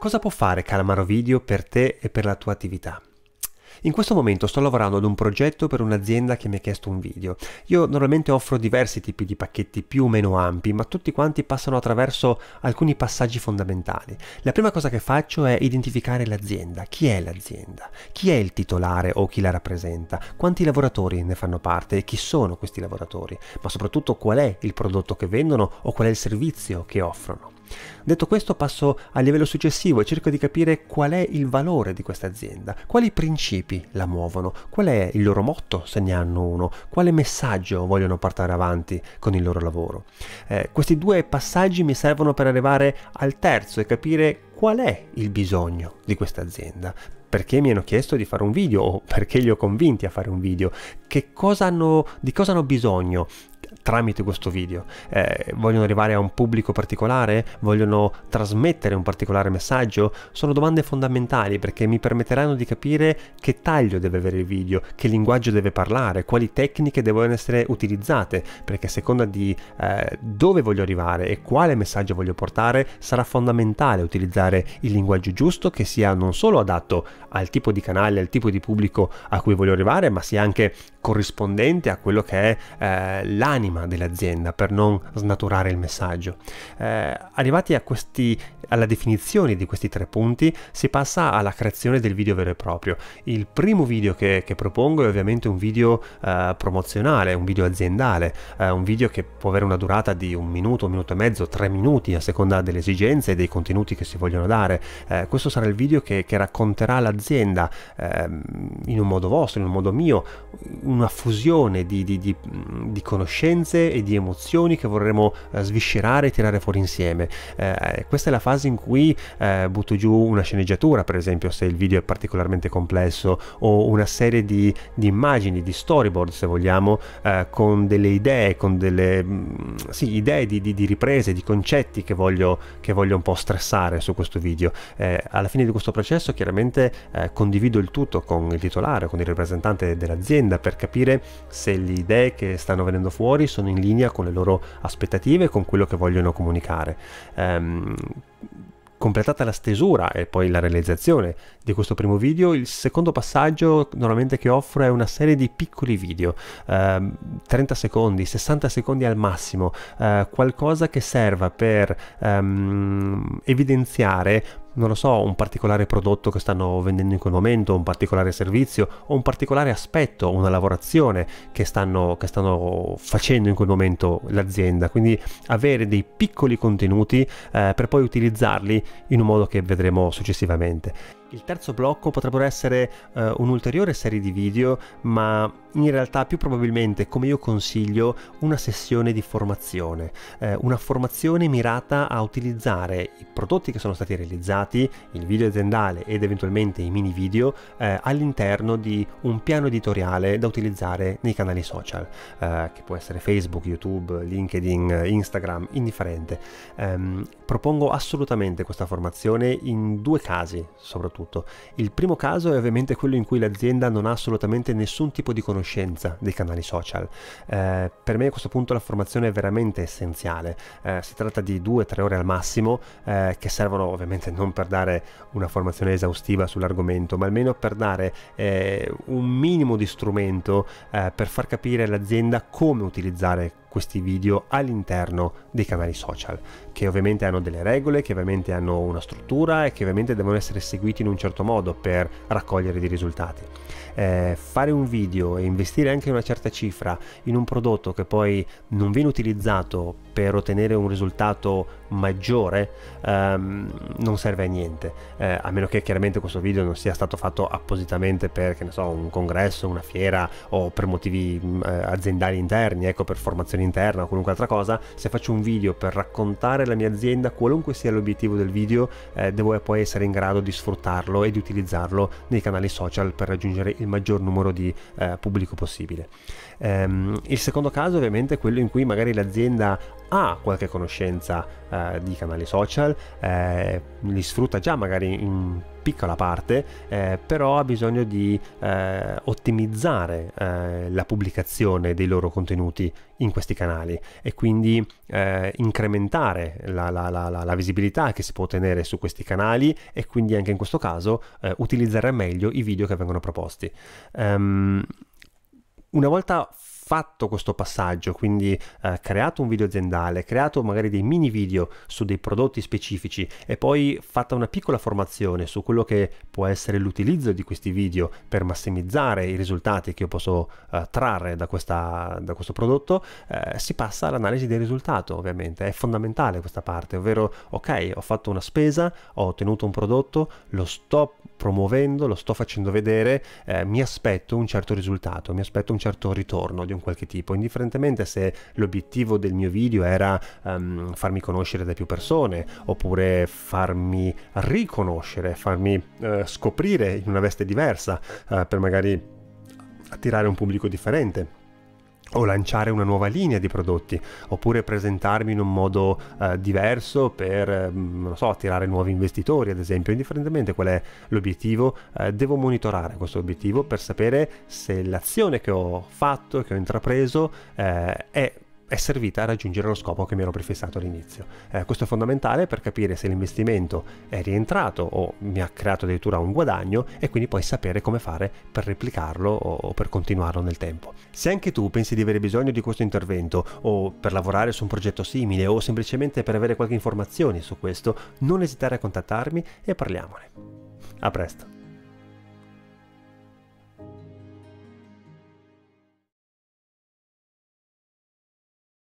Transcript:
Cosa può fare Calamaro Video per te e per la tua attività? In questo momento sto lavorando ad un progetto per un'azienda che mi ha chiesto un video. Io normalmente offro diversi tipi di pacchetti più o meno ampi, ma tutti quanti passano attraverso alcuni passaggi fondamentali. La prima cosa che faccio è identificare l'azienda. Chi è l'azienda? Chi è il titolare o chi la rappresenta? Quanti lavoratori ne fanno parte e chi sono questi lavoratori? Ma soprattutto qual è il prodotto che vendono o qual è il servizio che offrono? Detto questo passo al livello successivo e cerco di capire qual è il valore di questa azienda, quali principi la muovono, qual è il loro motto se ne hanno uno, quale messaggio vogliono portare avanti con il loro lavoro. Eh, questi due passaggi mi servono per arrivare al terzo e capire qual è il bisogno di questa azienda, perché mi hanno chiesto di fare un video o perché li ho convinti a fare un video, che cosa hanno, di cosa hanno bisogno, tramite questo video? Eh, vogliono arrivare a un pubblico particolare? Vogliono trasmettere un particolare messaggio? Sono domande fondamentali perché mi permetteranno di capire che taglio deve avere il video, che linguaggio deve parlare, quali tecniche devono essere utilizzate, perché a seconda di eh, dove voglio arrivare e quale messaggio voglio portare, sarà fondamentale utilizzare il linguaggio giusto che sia non solo adatto al tipo di canale, al tipo di pubblico a cui voglio arrivare, ma sia anche corrispondente a quello che è eh, l'anima dell'azienda per non snaturare il messaggio. Eh, arrivati questi, alla definizione di questi tre punti si passa alla creazione del video vero e proprio. Il primo video che, che propongo è ovviamente un video eh, promozionale, un video aziendale, eh, un video che può avere una durata di un minuto, un minuto e mezzo, tre minuti a seconda delle esigenze e dei contenuti che si vogliono dare. Eh, questo sarà il video che, che racconterà l'azienda ehm, in un modo vostro, in un modo mio, una fusione di, di, di, di, conoscenze e di emozioni che vorremmo eh, sviscerare e tirare fuori insieme. Eh, questa è la fase in cui eh, butto giù una sceneggiatura, per esempio, se il video è particolarmente complesso, o una serie di, immagini, di storyboard, se vogliamo, eh, con delle idee, con delle mm, sì, idee di, riprese, di concetti che voglio, che voglio, un po' stressare su questo video. Eh, alla fine di questo processo, chiaramente eh, condivido il tutto con il titolare, con il rappresentante dell'azienda perché capire se le idee che stanno venendo fuori sono in linea con le loro aspettative e con quello che vogliono comunicare. Um, completata la stesura e poi la realizzazione di questo primo video, il secondo passaggio normalmente che offro è una serie di piccoli video, eh, 30 secondi, 60 secondi al massimo, eh, qualcosa che serva per ehm, evidenziare non lo so, un particolare prodotto che stanno vendendo in quel momento, un particolare servizio o un particolare aspetto, una lavorazione che stanno, che stanno facendo in quel momento l'azienda. Quindi avere dei piccoli contenuti eh, per poi utilizzarli in un modo che vedremo successivamente. Il terzo blocco potrebbero essere eh, un'ulteriore serie di video, ma in realtà più probabilmente, come io consiglio, una sessione di formazione. Eh, una formazione mirata a utilizzare i prodotti che sono stati realizzati, il video aziendale ed eventualmente i mini video, eh, all'interno di un piano editoriale da utilizzare nei canali social, eh, che può essere Facebook, YouTube, LinkedIn, Instagram, indifferente. Ehm, propongo assolutamente questa formazione in due casi, soprattutto saputo. Il primo caso è ovviamente quello in cui l'azienda non ha assolutamente nessun tipo di conoscenza dei canali social. Eh, per me a questo punto la formazione è veramente essenziale. Eh, si tratta di 2-3 ore al massimo eh, che servono ovviamente non per dare una formazione esaustiva sull'argomento, ma almeno per dare eh, un minimo di strumento eh, per far capire all'azienda come utilizzare questi video all'interno dei canali social, che ovviamente hanno delle regole, che ovviamente hanno una struttura e che ovviamente devono essere seguiti in un certo modo per raccogliere dei risultati. Eh, fare un video e investire anche una certa cifra in un prodotto che poi non viene utilizzato per ottenere un risultato maggiore ehm, non serve a niente, eh, a meno che chiaramente questo video non sia stato fatto appositamente per che ne so, un congresso, una fiera o per motivi mm, eh, aziendali interni, ecco, per formazione interna o qualunque altra cosa, se faccio un video per raccontare la mia azienda, qualunque sia l'obiettivo del video, eh, devo poi essere in grado di sfruttarlo e di utilizzarlo nei canali social per raggiungere il maggior numero di eh, pubblico possibile. Ehm, il secondo caso ovviamente è quello in cui magari l'azienda ha qualche conoscenza eh, di canali social, eh, li sfrutta già magari in piccola parte, eh, però ha bisogno di eh, ottimizzare eh, la pubblicazione dei loro contenuti in questi canali e quindi eh, incrementare la, la, la, la, visibilità che si può ottenere su questi canali e quindi anche in questo caso utilizzare meglio i video che vengono proposti. Um, una volta fatto questo passaggio, quindi eh, creato un video aziendale, creato magari dei mini video su dei prodotti specifici e poi fatta una piccola formazione su quello che può essere l'utilizzo di questi video per massimizzare i risultati che io posso eh, trarre da, questa, da, questo prodotto, eh, si passa all'analisi del risultato ovviamente, è fondamentale questa parte, ovvero ok ho fatto una spesa, ho ottenuto un prodotto, lo sto promuovendo, lo sto facendo vedere, eh, mi aspetto un certo risultato, mi aspetto un certo ritorno di un un qualche tipo, indifferentemente se l'obiettivo del mio video era um, farmi conoscere da più persone, oppure farmi riconoscere, farmi uh, scoprire in una veste diversa, uh, per magari attirare un pubblico differente o lanciare una nuova linea di prodotti, oppure presentarmi in un modo eh, diverso per, mm, non so, attirare nuovi investitori, ad esempio, indifferentemente qual è l'obiettivo, eh, devo monitorare questo obiettivo per sapere se l'azione che ho fatto, che ho intrapreso, eh, è è servita a raggiungere lo scopo che mi ero prefissato all'inizio. Eh, questo è fondamentale per capire se l'investimento è rientrato o mi ha creato addirittura un guadagno e quindi poi sapere come fare per replicarlo o per continuarlo nel tempo. Se anche tu pensi di avere bisogno di questo intervento o per lavorare su un progetto simile o semplicemente per avere qualche informazione su questo, non esitare a contattarmi e parliamone. A presto!